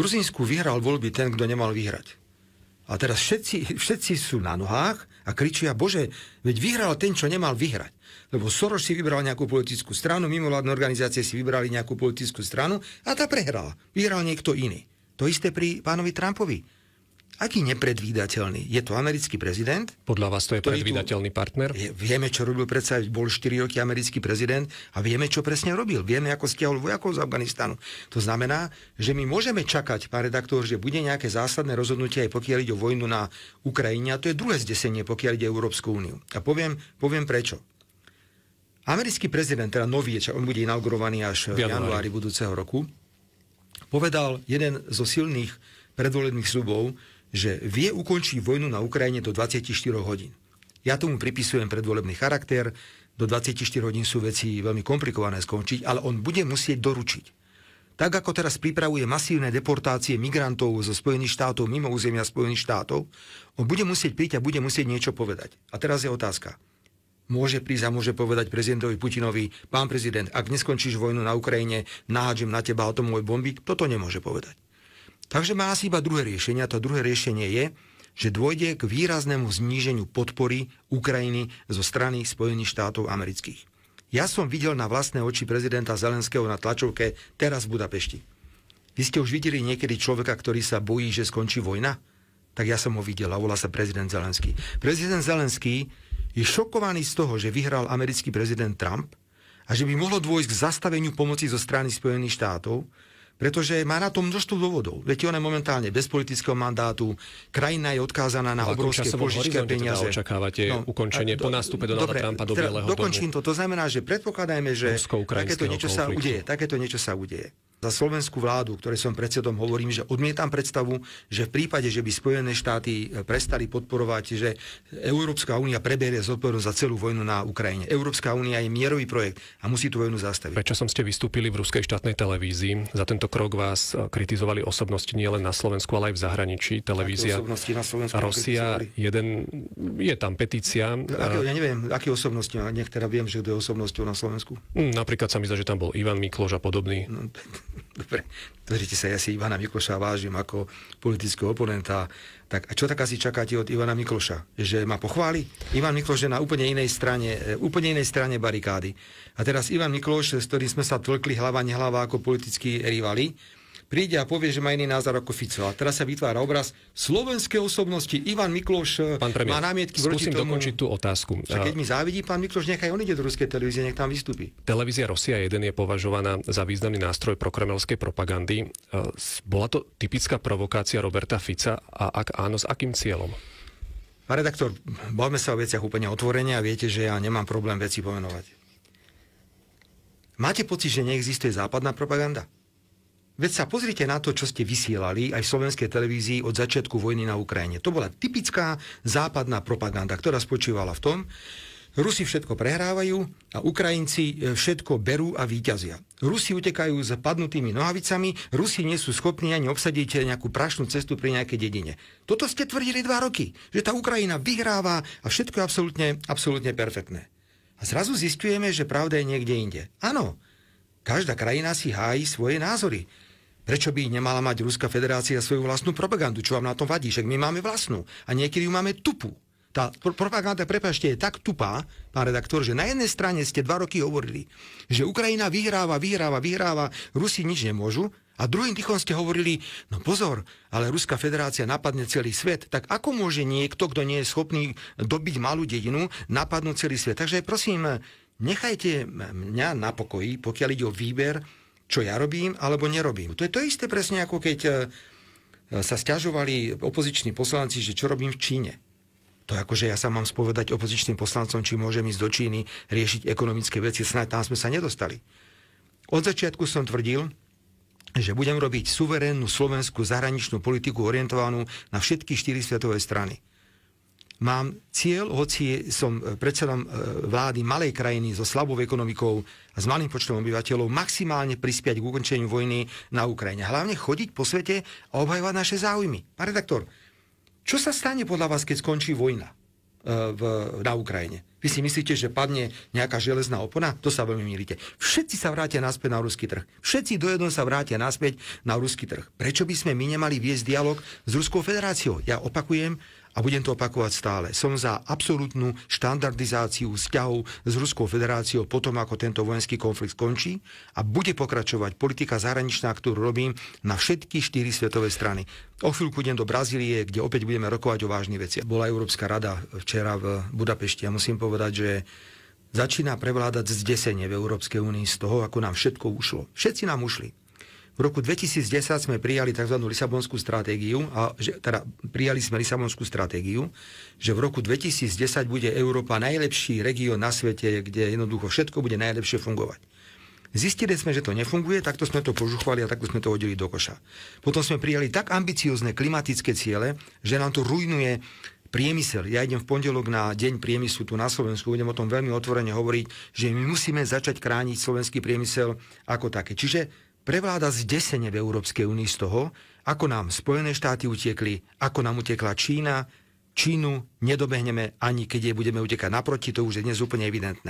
Gruzínsku vyhral voľby ten, kto nemal vyhrať. A teraz všetci, všetci sú na nohách a kričia, bože, veď vyhral ten, čo nemal vyhrať. Lebo Soros si vybral nejakú politickú stranu, mimovládne organizácie si vybrali nejakú politickú stranu a tá prehrala. Vyhral niekto iný. To isté pri pánovi Trumpovi. Aký nepredvídateľný? Je to americký prezident? Podľa vás to je predvídateľný tu, partner? Je, vieme, čo robil predsa, bol 4 roky americký prezident a vieme, čo presne robil. Vieme, ako stiahol vojakov z Afganistanu. To znamená, že my môžeme čakať, pán redaktor, že bude nejaké zásadné rozhodnutie, aj pokiaľ ide o vojnu na Ukrajine. A to je druhé zdesenie, pokiaľ ide o Európsku úniu. A poviem, poviem prečo. Americký prezident, teda nový, on bude inaugurovaný až v januári. januári budúceho roku, povedal jeden zo silných predvolených slubov, že vie ukončiť vojnu na Ukrajine do 24 hodín. Ja tomu pripisujem predvolebný charakter, do 24 hodín sú veci veľmi komplikované skončiť, ale on bude musieť doručiť. Tak ako teraz pripravuje masívne deportácie migrantov zo Spojených štátov mimo územia Spojených štátov, on bude musieť príť a bude musieť niečo povedať. A teraz je otázka. Môže prísť a môže povedať prezidentovi Putinovi, pán prezident, ak neskončíš vojnu na Ukrajine, nahádžem na teba atomové bomby, toto nemôže povedať. Takže má asi iba druhé riešenie a to druhé riešenie je, že dôjde k výraznému zníženiu podpory Ukrajiny zo strany Spojených štátov amerických. Ja som videl na vlastné oči prezidenta Zelenského na tlačovke teraz v Budapešti. Vy ste už videli niekedy človeka, ktorý sa bojí, že skončí vojna? Tak ja som ho videl a volá sa prezident Zelenský. Prezident Zelenský je šokovaný z toho, že vyhral americký prezident Trump a že by mohlo dôjsť k zastaveniu pomoci zo strany Spojených štátov, pretože má na to množstvo dôvodov. Viete, ona je momentálne bez politického mandátu, krajina je odkázaná na no, obrovské požičky a teda peniaze. Teda očakávate no, ukončenie do, po nástupe Donalda dobre, Trumpa do teda Bieleho dokončím domu. to. To znamená, že predpokladajme, že takéto niečo, konfliktu. sa udeje, takéto niečo sa udeje za slovenskú vládu, ktorej som predsedom, hovorím, že odmietam predstavu, že v prípade, že by Spojené štáty e, prestali podporovať, že Európska únia preberie zodpovednosť za celú vojnu na Ukrajine. Európska únia je mierový projekt a musí tú vojnu zastaviť. Prečo som ste vystúpili v ruskej štátnej televízii? Za tento krok vás e, kritizovali osobnosti nielen na Slovensku, ale aj v zahraničí. Televízia na Slovensku Rosia, jeden, je tam petícia. No, e, Aký, ja neviem, aké osobnosti, niektorá teda viem, že kto je osobnosťou na Slovensku. Napríklad sa mi zdá, že tam bol Ivan Mikloš a podobný. No, dobre, pozrite sa, ja si Ivana Mikloša vážim ako politického oponenta, tak a čo tak asi čakáte od Ivana Mikloša? Že ma pochváli? Ivan Mikloš je na úplne inej strane, e, úplne inej strane barikády. A teraz Ivan Mikloš, s ktorým sme sa tlkli hlava nehlava ako politickí rivali, príde a povie, že má iný názor ako Fico. A teraz sa vytvára obraz slovenskej osobnosti. Ivan Mikloš eh, Pán premiér, má námietky proti tomu. dokončiť tú otázku. A keď mi závidí pán Mikloš, nechaj on ide do ruskej televízie, nech tam vystúpi. Televízia Rosia 1 je považovaná za významný nástroj pro kremelskej propagandy. Eh, bola to typická provokácia Roberta Fica a ak áno, s akým cieľom? Pán redaktor, bavme sa o veciach úplne otvorene a viete, že ja nemám problém veci pomenovať. Máte pocit, že neexistuje západná propaganda? Veď sa pozrite na to, čo ste vysielali aj v slovenskej televízii od začiatku vojny na Ukrajine. To bola typická západná propaganda, ktorá spočívala v tom, Rusi všetko prehrávajú a Ukrajinci e, všetko berú a výťazia. Rusi utekajú s padnutými nohavicami, Rusi nie sú schopní ani obsadiť nejakú prašnú cestu pri nejakej dedine. Toto ste tvrdili dva roky, že tá Ukrajina vyhráva a všetko je absolútne, absolútne perfektné. A zrazu zistujeme, že pravda je niekde inde. Áno, každá krajina si hájí svoje názory. Prečo by nemala mať Ruská federácia svoju vlastnú propagandu? Čo vám na tom vadí? Však my máme vlastnú. A niekedy ju máme tupu. Tá propaganda, prepašte, je tak tupá, pán redaktor, že na jednej strane ste dva roky hovorili, že Ukrajina vyhráva, vyhráva, vyhráva, Rusi nič nemôžu, a druhým dýchom ste hovorili, no pozor, ale Ruská federácia napadne celý svet, tak ako môže niekto, kto nie je schopný dobiť malú dedinu, napadnúť celý svet? Takže prosím, nechajte mňa na pokoji, pokiaľ ide o výber čo ja robím alebo nerobím. To je to isté presne ako keď e, e, sa stiažovali opoziční poslanci, že čo robím v Číne. To akože ja sa mám spovedať opozičným poslancom, či môžem ísť do Číny riešiť ekonomické veci, snáď tam sme sa nedostali. Od začiatku som tvrdil, že budem robiť suverénnu slovenskú zahraničnú politiku orientovanú na všetky štyri svetové strany mám cieľ, hoci som e, predsedom e, vlády malej krajiny so slabou ekonomikou a s malým počtom obyvateľov, maximálne prispiať k ukončeniu vojny na Ukrajine. Hlavne chodiť po svete a obhajovať naše záujmy. Pán redaktor, čo sa stane podľa vás, keď skončí vojna e, na Ukrajine? Vy si myslíte, že padne nejaká železná opona? To sa veľmi milíte. Všetci sa vrátia naspäť na ruský trh. Všetci do jedno sa vrátia naspäť na ruský trh. Prečo by sme my nemali viesť dialog s Ruskou federáciou? Ja opakujem a budem to opakovať stále. Som za absolútnu štandardizáciu vzťahov s Ruskou federáciou potom, ako tento vojenský konflikt skončí a bude pokračovať politika zahraničná, ktorú robím na všetky štyri svetové strany. O chvíľku idem do Brazílie, kde opäť budeme rokovať o vážnych veciach. Bola Európska rada včera v Budapešti a musím povedať, povedať, že začína prevládať zdesenie v Európskej únii z toho, ako nám všetko ušlo. Všetci nám ušli. V roku 2010 sme prijali tzv. Lisabonskú stratégiu, a, že, teda prijali sme Lisabonskú stratégiu, že v roku 2010 bude Európa najlepší región na svete, kde jednoducho všetko bude najlepšie fungovať. Zistili sme, že to nefunguje, takto sme to požuchovali a takto sme to hodili do koša. Potom sme prijali tak ambiciozne klimatické ciele, že nám to rujnuje priemysel. Ja idem v pondelok na Deň priemyslu tu na Slovensku, budem o tom veľmi otvorene hovoriť, že my musíme začať krániť slovenský priemysel ako také. Čiže prevláda zdesenie v Európskej únii z toho, ako nám Spojené štáty utiekli, ako nám utekla Čína. Čínu nedobehneme ani keď jej budeme utekať naproti, to už je dnes úplne evidentné.